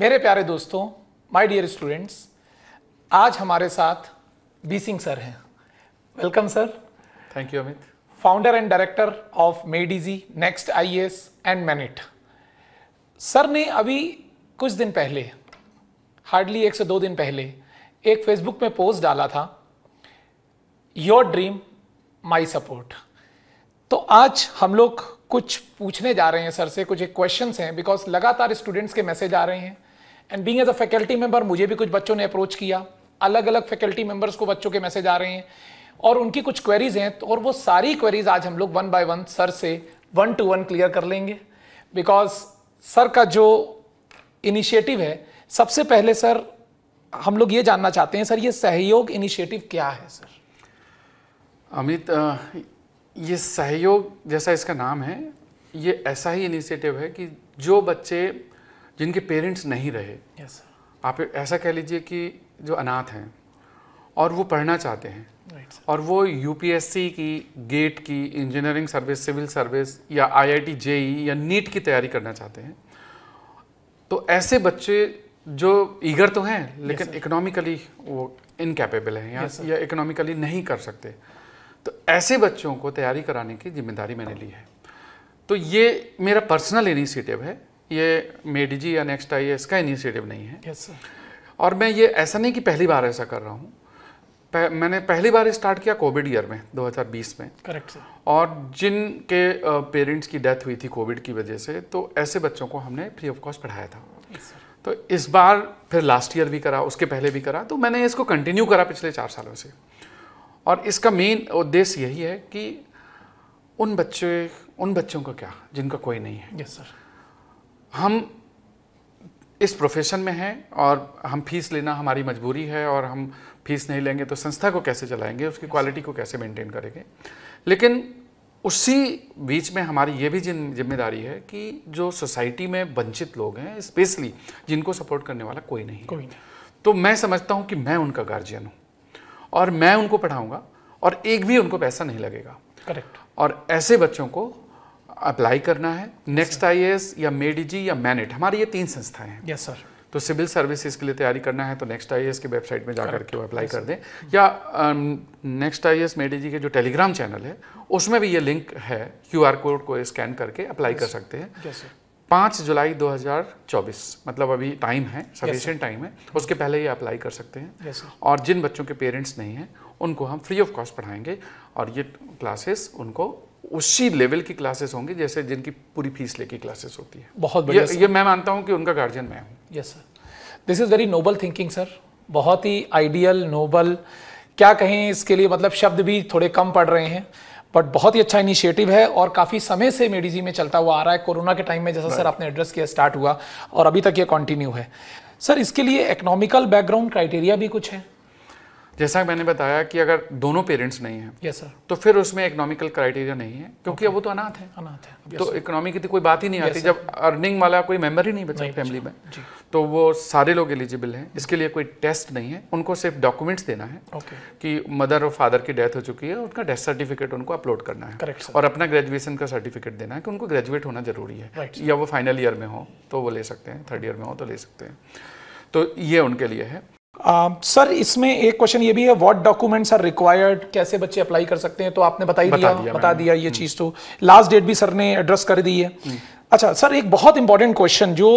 मेरे प्यारे दोस्तों माय डियर स्टूडेंट्स आज हमारे साथ बी सिंह सर हैं welcome sir thank you Amit founder and director of made easy next IAS and Manit sir ने अभी कुछ दिन पहले हार्डली एक से दो दिन पहले एक फेसबुक में पोस्ट डाला था योर ड्रीम माई सपोर्ट तो आज हम लोग कुछ पूछने जा रहे हैं सर से कुछ एक क्वेश्चन हैं बिकॉज लगातार स्टूडेंट्स के मैसेज आ रहे हैं and being as a faculty member मुझे भी कुछ बच्चों ने अप्रोच किया अलग अलग फैकल्टी मेंबर्स को बच्चों के मैसेज आ रहे हैं और उनकी कुछ क्वेरीज हैं तो और वो सारी क्वेरीज आज हम लोग वन बाय वन सर से वन टू वन क्लियर कर लेंगे बिकॉज सर का जो इनिशिएटिव है सबसे पहले सर हम लोग ये जानना चाहते हैं सर ये सहयोग इनिशिएटिव क्या है सर अमित ये सहयोग जैसा इसका नाम है ये ऐसा ही इनिशिएटिव है कि जो बच्चे जिनके पेरेंट्स नहीं रहे yes. आप ऐसा कह लीजिए कि जो अनाथ हैं और वो पढ़ना चाहते हैं right, और वो यूपीएससी की गेट की इंजीनियरिंग सर्विस सिविल सर्विस या आईआईटी जेई e या नीट की तैयारी करना चाहते हैं तो ऐसे बच्चे जो ईगर तो हैं लेकिन yes, इकोनॉमिकली वो इनकेपेबल हैं या yes, या इकोनॉमिकली नहीं कर सकते तो ऐसे बच्चों को तैयारी कराने की जिम्मेदारी मैंने ली है तो ये मेरा पर्सनल इनिशिएटिव है ये मेडिजी या नेक्स्ट आई इसका इनिशिएटिव नहीं है yes, और मैं ये ऐसा नहीं कि पहली बार ऐसा कर रहा हूँ पह, मैंने पहली बार स्टार्ट किया कोविड ईयर में 2020 में करेक्ट सर और जिनके पेरेंट्स की डेथ हुई थी कोविड की वजह से तो ऐसे बच्चों को हमने फ्री ऑफ कॉस्ट पढ़ाया था yes, तो इस बार फिर लास्ट ईयर भी करा उसके पहले भी करा तो मैंने इसको कंटिन्यू करा पिछले चार सालों से और इसका मेन उद्देश्य यही है कि उन बच्चे उन बच्चों का क्या जिनका कोई नहीं है यस yes, सर हम इस प्रोफेशन में हैं और हम फीस लेना हमारी मजबूरी है और हम फीस नहीं लेंगे तो संस्था को कैसे चलाएंगे उसकी क्वालिटी को कैसे मेंटेन करेंगे लेकिन उसी बीच में हमारी ये भी जिम्मेदारी है कि जो सोसाइटी में वंचित लोग हैं स्पेशली जिनको सपोर्ट करने वाला कोई नहीं कोई नहीं तो मैं समझता हूँ कि मैं उनका गार्जियन हूँ और मैं उनको पढ़ाऊँगा और एक भी उनको पैसा नहीं लगेगा करेक्ट और ऐसे बच्चों को अप्लाई करना है नेक्स्ट आई या मेडीजी या मैनेट हमारी ये तीन संस्थाएं हैं यस सर तो सिविल सर्विसेज के लिए तैयारी करना है तो नेक्स्ट आई की वेबसाइट में जाकर के वो अप्लाई कर दें या नेक्स्ट आई एस मेडी जी के जो टेलीग्राम चैनल है उसमें भी ये लिंक है क्यू कोड को स्कैन करके अप्लाई कर सकते हैं पाँच जुलाई 2024 मतलब अभी टाइम है सफिशियंट टाइम है उसके पहले ये अप्लाई कर सकते हैं और जिन बच्चों के पेरेंट्स नहीं हैं उनको हम फ्री ऑफ कॉस्ट पढ़ाएंगे और ये क्लासेस उनको उसी लेवल की क्लासेस होंगी जैसे जिनकी पूरी फीस लेके क्लासेस होती है बहुत बढ़िया ये, ये मैं मानता हूँ कि उनका गार्जियन मैं हूँ yes sir this is very noble thinking sir बहुत ही आइडियल नोबल क्या कहें इसके लिए मतलब शब्द भी थोड़े कम पड़ रहे हैं बट बहुत ही अच्छा इनिशिएटिव है और काफ़ी समय से मेडिजी में चलता हुआ आ रहा है कोरोना के टाइम में जैसा सर आपने एड्रेस किया स्टार्ट हुआ और अभी तक ये कंटिन्यू है सर इसके लिए इकोनॉमिकल बैकग्राउंड क्राइटेरिया भी कुछ है जैसा मैंने बताया कि अगर दोनों पेरेंट्स नहीं हैं yes, तो फिर उसमें इकोनॉमिकल क्राइटेरिया नहीं है क्योंकि okay. अब वो तो अनाथ है अनाथ है तो yes, तो इकोनॉमी की तो कोई बात ही नहीं yes, आती sir. जब अर्निंग वाला कोई मेंबर ही नहीं बचा फैमिली में तो वो सारे लोग एलिजिबल हैं इसके लिए कोई टेस्ट नहीं है उनको सिर्फ डॉक्यूमेंट्स देना है okay. कि मदर और फादर की डेथ हो चुकी है उनका डेथ सर्टिफिकेट उनको अपलोड करना है Correct, और अपना ग्रेजुएशन का सर्टिफिकेट देना है कि उनको ग्रेजुएट होना जरूरी है या वो फाइनल ईयर में हो तो वो ले सकते हैं थर्ड ईयर में हो तो ले सकते हैं तो ये उनके लिए है सर um, uh, इसमें एक क्वेश्चन ये भी है व्हाट डॉक्यूमेंट्स आर रिक्वायर्ड कैसे बच्चे अप्लाई कर सकते हैं तो आपने बता ही दिया बता दिया ये हम्म। चीज़ तो लास्ट डेट भी सर ने एड्रेस कर दी है हम्म। अच्छा सर एक बहुत इंपॉर्टेंट क्वेश्चन जो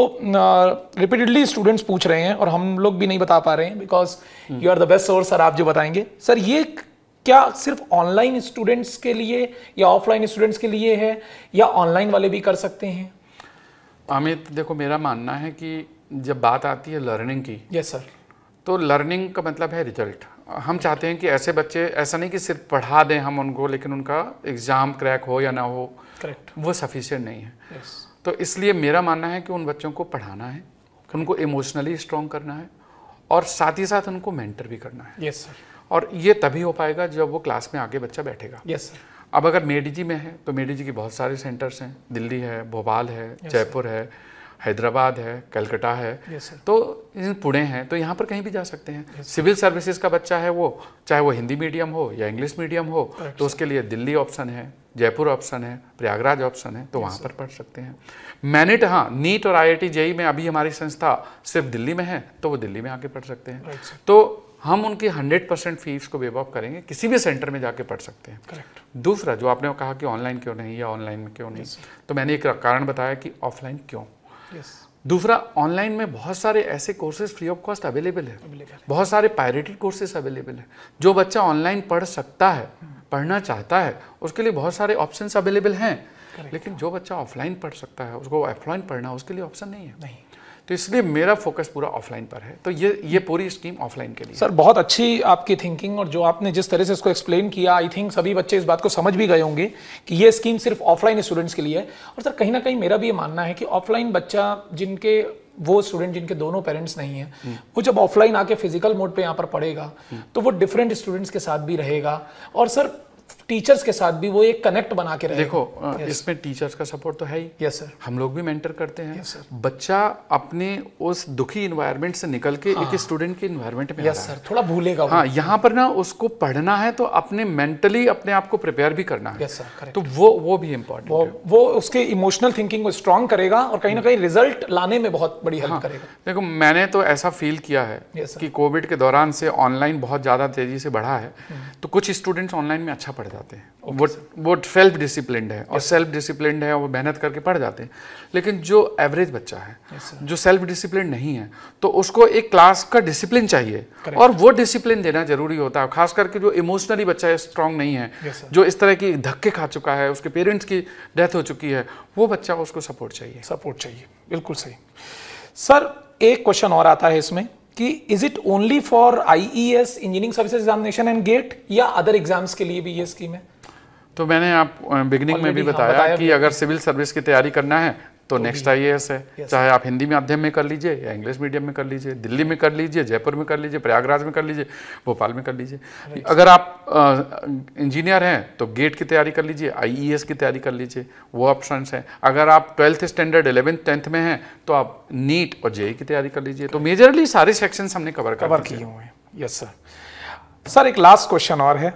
रिपीटेडली uh, स्टूडेंट्स पूछ रहे हैं और हम लोग भी नहीं बता पा रहे हैं because you are the best source sir आप जो बताएंगे सर ये क्या सिर्फ ऑनलाइन स्टूडेंट्स के लिए या ऑफलाइन स्टूडेंट्स के लिए है या ऑनलाइन वाले भी कर सकते हैं अमित देखो मेरा मानना है कि जब बात आती है लर्निंग की यस सर तो लर्निंग का मतलब है रिजल्ट हम चाहते हैं कि ऐसे बच्चे ऐसा नहीं कि सिर्फ पढ़ा दें हम उनको लेकिन उनका एग्ज़ाम क्रैक हो या ना हो करेक्ट वो सफिशियंट नहीं है yes. तो इसलिए मेरा मानना है कि उन बच्चों को पढ़ाना है उनको इमोशनली स्ट्रॉन्ग करना है और साथ ही साथ उनको मेंटर भी करना है यस yes, सर और ये तभी हो पाएगा जब वो क्लास में आगे बच्चा बैठेगा यस yes, सर अब अगर मेडी जी में है तो मेडी जी के बहुत सारे सेंटर्स हैं दिल्ली है भोपाल है जयपुर है हैदराबाद है कलकत्ता है yes, तो पुणे हैं तो यहाँ पर कहीं भी जा सकते हैं yes, सिविल सर्विसेज का बच्चा है वो चाहे वो हिंदी मीडियम हो या इंग्लिश मीडियम हो तो उसके लिए दिल्ली ऑप्शन है जयपुर ऑप्शन है प्रयागराज ऑप्शन है तो yes, वहाँ पर पढ़ सकते हैं मैनेट हाँ नीट और आई आई में अभी हमारी संस्था सिर्फ दिल्ली में है तो वो दिल्ली में आके पढ़ सकते हैं तो हम उनकी 100 परसेंट फीस को वेव ऑफ करेंगे किसी भी सेंटर में जाके पढ़ सकते हैं करेक्ट दूसरा जो आपने कहा कि ऑनलाइन क्यों नहीं या ऑनलाइन में क्यों नहीं तो मैंने एक कारण बताया कि ऑफलाइन क्यों दूसरा ऑनलाइन में बहुत सारे ऐसे courses free of cost available है बहुत सारे पायरेटेड कोर्सेज अवेलेबल है जो बच्चा ऑनलाइन पढ़ सकता है पढ़ना चाहता है उसके लिए बहुत सारे ऑप्शन अवेलेबल हैं लेकिन जो बच्चा ऑफलाइन पढ़ सकता है उसको ऑफलाइन पढ़ना उसके लिए ऑप्शन नहीं है नहीं तो इसलिए मेरा फोकस पूरा ऑफलाइन पर है तो ये ये पूरी स्कीम ऑफलाइन के लिए सर बहुत अच्छी आपकी थिंकिंग और जो आपने जिस तरह से इसको एक्सप्लेन किया आई थिंक सभी बच्चे इस बात को समझ भी गए होंगे कि ये स्कीम सिर्फ ऑफलाइन स्टूडेंट्स के लिए है और सर कहीं ना कहीं मेरा भी ये मानना है कि ऑफलाइन बच्चा जिनके वो स्टूडेंट जिनके दोनों पेरेंट्स नहीं है हम्म। वो जब ऑफलाइन आके फिजिकल मोड पे यहाँ पर पढ़ेगा हम्म। तो वो डिफरेंट स्टूडेंट्स के साथ भी रहेगा और सर टीचर्स के साथ भी वो एक कनेक्ट बना के रहे देखो yes. इसमें टीचर्स का सपोर्ट तो है ही यस yes, सर हम लोग भी मेंटर करते हैं yes, बच्चा अपने उस दुखी इन्वायरमेंट से निकल के एक स्टूडेंट हाँ। के इन्वायरमेंट में यस सर थोड़ा भूलेगा हाँ यहाँ पर ना उसको पढ़ना है तो अपने मेंटली अपने आप को प्रिपेयर भी करना है yes, तो वो वो भी इम्पोर्टेंट वो, वो उसके इमोशनल थिंकिंग को स्ट्रांग करेगा और कहीं ना हम्म। कहीं रिजल्ट लाने में बहुत बड़ी हेल्प हाँ। करेगा देखो मैंने तो ऐसा फील किया है कि कोविड के दौरान से ऑनलाइन बहुत ज़्यादा तेजी से बढ़ा है हम्म। तो कुछ स्टूडेंट्स ऑनलाइन में अच्छा पढ़ते जाते हैं okay, वो वो सेल्फ डिसिप्लिन है और सेल्फ डिसिप्लिन है वो मेहनत करके पढ़ जाते हैं लेकिन जो एवरेज बच्चा है yes, जो सेल्फ डिसिप्लिन नहीं है तो उसको एक क्लास का डिसिप्लिन चाहिए Correct. और वो डिसिप्लिन देना जरूरी होता है खास करके जो इमोशनली बच्चा है स्ट्रांग नहीं है yes, जो इस तरह की धक्के खा चुका है उसके पेरेंट्स की डेथ हो चुकी है वो बच्चा उसको सपोर्ट चाहिए सपोर्ट चाहिए बिल्कुल सही सर एक क्वेश्चन और आता है इसमें कि is it only for IES engineering services examination and GATE या अदर एग्जाम्स के लिए भी ये स्कीम है तो मैंने आप बिगिनिंग में भी बताया, हाँ, बताया कि अगर सिविल सर्विस की तैयारी करना है तो नेक्स्ट आई है चाहे आप हिंदी माध्यम में कर लीजिए या इंग्लिश मीडियम में कर लीजिए दिल्ली में कर लीजिए जयपुर में कर लीजिए प्रयागराज में कर लीजिए भोपाल में कर लीजिए अगर आप इंजीनियर हैं तो गेट की तैयारी कर लीजिए आई e की तैयारी कर लीजिए वो ऑप्शन हैं अगर आप ट्वेल्थ स्टैंडर्ड इलेवेंथ टेंथ में हैं तो आप नीट और जेई e e की तैयारी कर लीजिए तो मेजरली सारे सेक्शन हमने कवर कवर किए हुए हैं यस सर सर एक लास्ट क्वेश्चन और है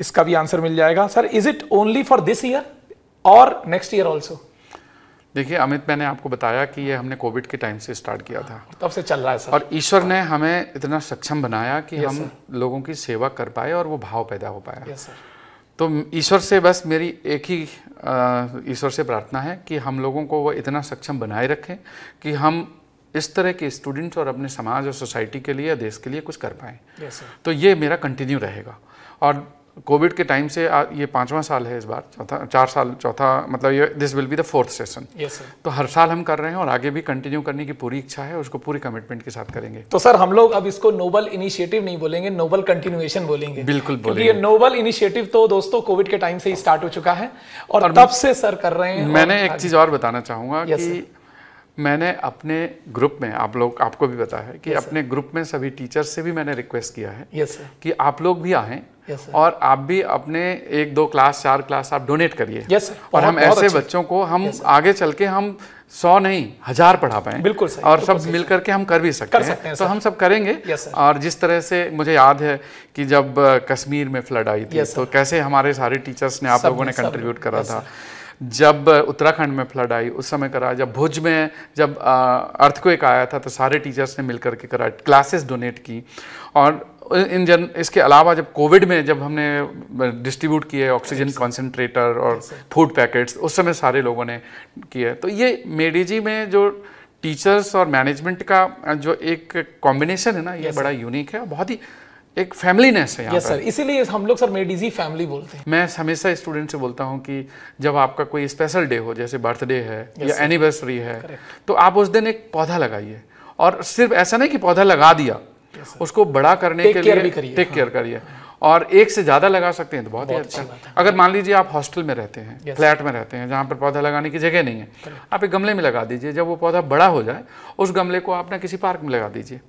इसका भी आंसर मिल जाएगा sir is it only for this year और नेक्स्ट ईयर ऑल्सो देखिए अमित मैंने आपको बताया कि ये हमने कोविड के टाइम से स्टार्ट किया था तब से चल रहा है सर और ईश्वर ने हमें इतना सक्षम बनाया कि हम लोगों की सेवा कर पाए और वो भाव पैदा हो पाया तो ईश्वर से बस मेरी एक ही ईश्वर से प्रार्थना है कि हम लोगों को वो इतना सक्षम बनाए रखें कि हम इस तरह के स्टूडेंट्स और अपने समाज और सोसाइटी के लिए देश के लिए कुछ कर पाए तो ये मेरा कंटिन्यू रहेगा और कोविड के टाइम से आ, ये पांचवा साल है इस बार चौथा चार साल चौथा मतलब ये this will be the fourth session तो हर साल हम कर रहे हैं और आगे भी कंटिन्यू करने की पूरी इच्छा है उसको पूरी कमिटमेंट के साथ करेंगे तो सर हम लोग अब इसको नोबल इनिशिएटिव नहीं बोलेंगे नोबल कंटिन्यूएशन बोलेंगे बिल्कुल बोलेंगे नोबल इनिशिएटिव तो दोस्तों कोविड के टाइम से ही स्टार्ट हो चुका है और, और तब से सर कर रहे हैं मैंने एक चीज और बताना चाहूंगा कि मैंने अपने ग्रुप में आप लोग आपको भी बताया है कि अपने ग्रुप में सभी टीचर्स से भी मैंने रिक्वेस्ट किया है कि आप लोग भी आएँ yes, और आप भी अपने एक दो क्लास चार क्लास आप डोनेट करिए yes, और हम ऐसे बच्चों को हम yes, आगे चल के हम सौ नहीं हजार पढ़ा पाए बिल्कुल सही, और सब मिल करके हम कर भी सकते, कर सकते हैं, तो हम सब करेंगे और जिस तरह से मुझे याद है कि जब कश्मीर में फ्लड आई थी तो कैसे हमारे सारे टीचर्स ने आप लोगों ने कंट्रीब्यूट करा था जब उत्तराखंड में फ्लड आई उस समय करा जब भुज में जब अर्थक्वेक आया था तो सारे टीचर्स ने मिलकर के करा क्लासेस डोनेट की और इन जन इसके अलावा जब कोविड में जब हमने डिस्ट्रीब्यूट किए ऑक्सीजन कंसनट्रेटर और फूड पैकेट्स उस समय सारे लोगों ने किए तो ये मेडिजी में जो टीचर्स और मैनेजमेंट का जो एक कॉम्बिनेशन है ना ये बड़ा यूनिक है बहुत ही एक फैमिलीनेस है यस सर इसीलिए हम लोग सर मेडिजी फैमिली बोलते हैं मैं हमेशा स्टूडेंट से बोलता हूँ कि जब आपका कोई स्पेशल डे हो जैसे बर्थडे है yes, या एनिवर्सरी है Correct. तो आप उस दिन एक पौधा लगाइए और सिर्फ ऐसा नहीं कि पौधा लगा दिया उसको बड़ा करने के लिए टेक केयर हाँ। करिए और एक से ज़्यादा लगा सकते हैं तो बहुत, ही अच्छा, अच्छा अगर मान लीजिए आप हॉस्टल में रहते हैं फ्लैट में रहते हैं जहाँ पर पौधा लगाने की जगह नहीं है आप एक गमले में लगा दीजिए जब वो पौधा बड़ा हो जाए उस गमले को आप ना किसी पार्क में लगा दीजिए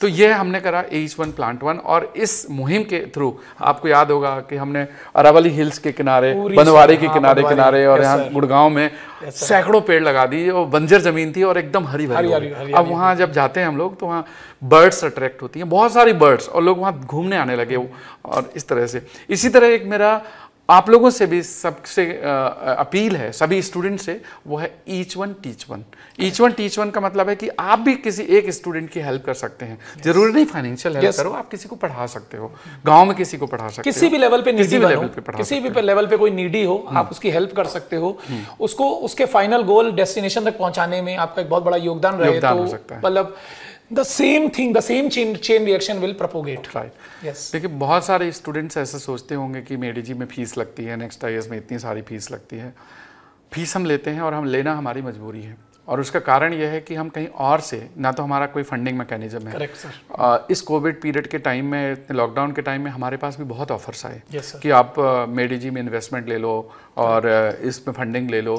तो ये हमने करा एच वन प्लांट वन और इस मुहिम के थ्रू आपको याद होगा कि हमने अरावली हिल्स के किनारे बनवारी के हाँ, किनारे किनारे और यहाँ गुड़गांव में सैकड़ों पेड़ लगा दिए और बंजर जमीन थी और एकदम हरी भरी हरी, हरी, अब वहाँ जब जाते हैं हम लोग तो वहाँ बर्ड्स अट्रैक्ट होती हैं बहुत सारी बर्ड्स और लोग वहाँ घूमने आने लगे और इस तरह से इसी तरह एक मेरा आप लोगों से भी सबसे अपील है सभी स्टूडेंट से वो है each one teach one each one teach one का मतलब है कि आप भी किसी एक स्टूडेंट की हेल्प कर सकते हैं yes. जरूरी नहीं फाइनेंशियल हेल्प yes. करो आप किसी को पढ़ा सकते हो गांव में किसी को पढ़ा सकते किसी भी लेवल पे किसी भी लेवल पे पढ़ा किसी भी लेवल पे कोई नीडी हो हम्म। आप उसकी हेल्प कर सकते हो हम्म। उसको उसके फाइनल गोल डेस्टिनेशन तक पहुंचाने में आपका एक बहुत बड़ा योगदान रहे तो मतलब the same thing, the same chain chain reaction will propagate. Right. Yes. देखिए बहुत सारे students ऐसे सोचते होंगे कि मेडिजी में फीस लगती है नेक्स्ट आई में इतनी सारी फीस लगती है फीस हम लेते हैं और हम लेना हमारी मजबूरी है और उसका कारण यह है कि हम कहीं और से ना तो हमारा कोई फंडिंग मैकेनिज्म है Correct, आ, इस कोविड पीरियड के टाइम में लॉकडाउन के टाइम में हमारे पास भी बहुत ऑफर्स आए yes, कि आप मेडिजी में इन्वेस्टमेंट ले लो और इसमें फंडिंग ले लो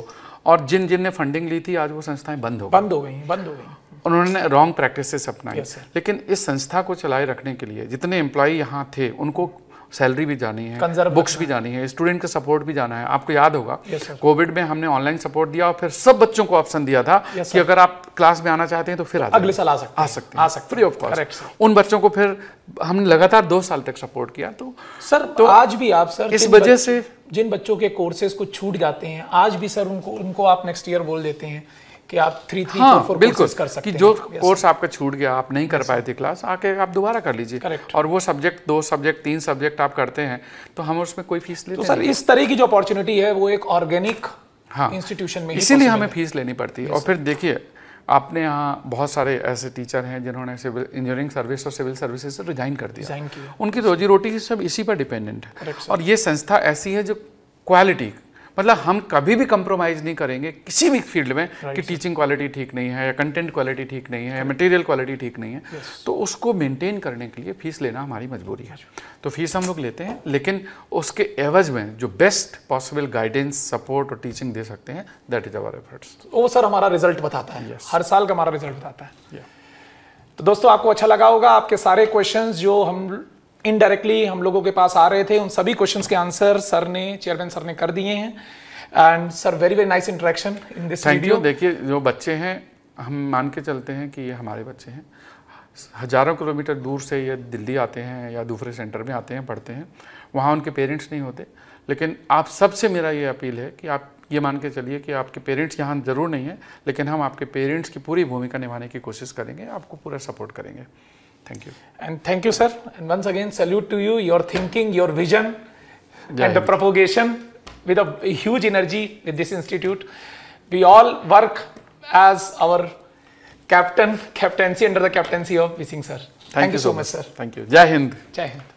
और जिन जिन ने फंडिंग ली थी आज वो संस्थाएं बंद हो बंद हो गई बंद हो गई उन्होंने रॉन्ग प्रैक्टिसेस अपनाई yes, लेकिन इस संस्था को चलाए रखने के लिए जितने एम्प्लॉय यहाँ थे उनको सैलरी भी जानी है बुक्स भी जानी है स्टूडेंट का सपोर्ट भी जाना है आपको याद होगा कोविड yes, में हमने ऑनलाइन सपोर्ट दिया और फिर सब बच्चों को ऑप्शन दिया था yes, कि अगर आप क्लास में आना चाहते हैं तो फिर आ अगले साल आ सकते आ सकते हैं आ सकते फ्री ऑफ कॉस्ट उन बच्चों को फिर हमने लगातार दो साल तक सपोर्ट किया तो सर तो आज भी आप सर इस वजह से जिन बच्चों के कोर्सेज को छूट जाते हैं आज भी सर उनको उनको आप नेक्स्ट ईयर बोल देते हैं कि आप थ्री थ्री हाँ, फोर बिल्कुल कर सकते कि जो कोर्स आपका छूट गया आप नहीं कर पाए थे क्लास आके आप दोबारा कर लीजिए और वो सब्जेक्ट दो सब्जेक्ट तीन सब्जेक्ट आप करते हैं तो हम उसमें कोई फीस लेते तो सर इस तरह की जो अपॉर्चुनिटी है वो एक ऑर्गेनिक हाँ इंस्टीट्यूशन में इसीलिए हमें फीस लेनी पड़ती है और फिर देखिए आपने यहाँ बहुत सारे ऐसे टीचर हैं जिन्होंने सिविल इंजीनियरिंग सर्विस और सिविल सर्विसेज से रिजाइन कर दिया उनकी रोजी रोटी सब इसी पर डिपेंडेंट है और ये संस्था ऐसी है जो क्वालिटी मतलब हम कभी भी कंप्रोमाइज़ नहीं करेंगे किसी भी फील्ड में right, कि टीचिंग क्वालिटी ठीक नहीं है या कंटेंट क्वालिटी ठीक नहीं है या मटेरियल क्वालिटी ठीक नहीं है yes. तो उसको मेंटेन करने के लिए फीस लेना हमारी मजबूरी है तो फीस हम लोग लेते हैं लेकिन उसके एवज में जो बेस्ट पॉसिबल गाइडेंस सपोर्ट और टीचिंग दे सकते हैं दैट इज अवर एफर्ट्स वो सर हमारा रिजल्ट बताता है yes. हर साल का हमारा रिजल्ट बताता है yeah. तो दोस्तों आपको अच्छा लगा होगा आपके सारे क्वेश्चंस जो हम इनडायरेक्टली हम लोगों के पास आ रहे थे उन सभी क्वेश्चंस के आंसर सर ने चेयरमैन सर ने कर दिए हैं and sir very very nice interaction in this video देखिए जो बच्चे हैं हम मान के चलते हैं कि ये हमारे बच्चे हैं हज़ारों किलोमीटर दूर से ये दिल्ली आते हैं या दूसरे सेंटर में आते हैं पढ़ते हैं वहाँ उनके पेरेंट्स नहीं होते लेकिन आप सबसे मेरा ये अपील है कि आप ये मान के चलिए कि आपके पेरेंट्स यहाँ ज़रूर नहीं हैं लेकिन हम आपके पेरेंट्स की पूरी भूमिका निभाने की कोशिश करेंगे आपको पूरा सपोर्ट करेंगे Thank you. And thank you, sir. And once again, salute to you, your thinking, your vision, yeah, and the propagation with a huge energy with this institute. We all work as our captain, captaincy under the captaincy of Vising sir. Thank, thank you, you, so much, sir. Thank you. Jai Hind. Jai Hind.